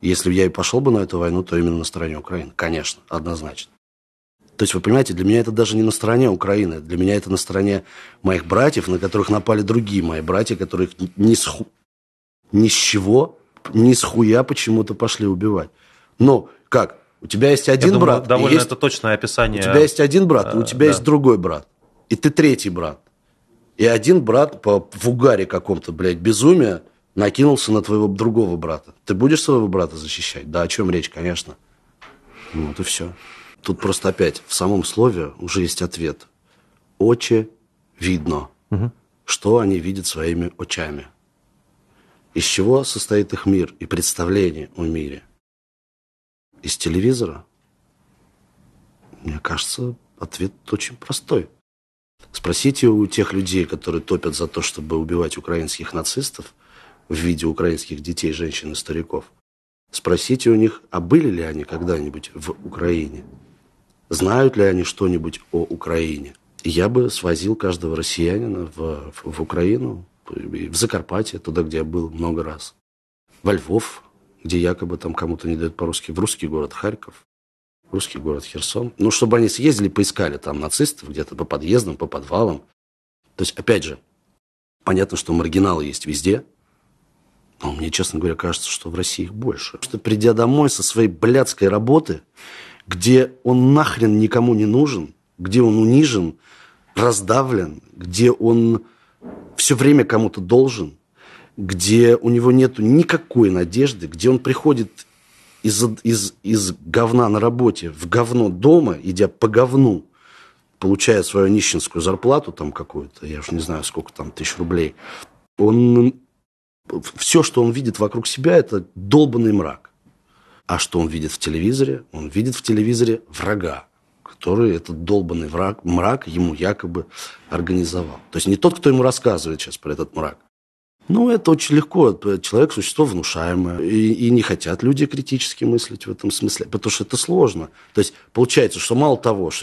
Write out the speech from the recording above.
Если бы я и пошел бы на эту войну, то именно на стороне Украины. Конечно, однозначно. То есть, вы понимаете, для меня это даже не на стороне Украины, для меня это на стороне моих братьев, на которых напали другие мои братья, которых ни с, ху... ни с чего, ни с хуя почему-то пошли убивать. Но как? У тебя есть один Я брат. Думаю, довольно есть... это точное описание. У тебя есть один брат, и у э, тебя да. есть другой брат. И ты третий брат. И один брат по... в угаре каком-то, блядь, безумия – накинулся на твоего другого брата. Ты будешь своего брата защищать? Да о чем речь, конечно. вот и все. Тут просто опять в самом слове уже есть ответ. Очи видно. Угу. Что они видят своими очами? Из чего состоит их мир и представление о мире? Из телевизора? Мне кажется, ответ очень простой. Спросите у тех людей, которые топят за то, чтобы убивать украинских нацистов – в виде украинских детей, женщин и стариков. Спросите у них, а были ли они когда-нибудь в Украине? Знают ли они что-нибудь о Украине? Я бы свозил каждого россиянина в, в, в Украину, в Закарпатье, туда, где я был много раз. Во Львов, где якобы там кому-то не дают по-русски, в русский город Харьков, в русский город Херсон. Ну, чтобы они съездили, поискали там нацистов где-то по подъездам, по подвалам. То есть, опять же, понятно, что маргиналы есть везде – но мне, честно говоря, кажется, что в России их больше. что придя домой со своей блядской работы, где он нахрен никому не нужен, где он унижен, раздавлен, где он все время кому-то должен, где у него нет никакой надежды, где он приходит из, из, из говна на работе в говно дома, идя по говну, получая свою нищенскую зарплату там какую-то, я уж не знаю, сколько там, тысяч рублей, он все, что он видит вокруг себя, это долбанный мрак. А что он видит в телевизоре? Он видит в телевизоре врага, который этот долбанный враг, мрак ему якобы организовал. То есть не тот, кто ему рассказывает сейчас про этот мрак. Ну, это очень легко. Человек – существо внушаемое. И, и не хотят люди критически мыслить в этом смысле, потому что это сложно. То есть получается, что мало того, что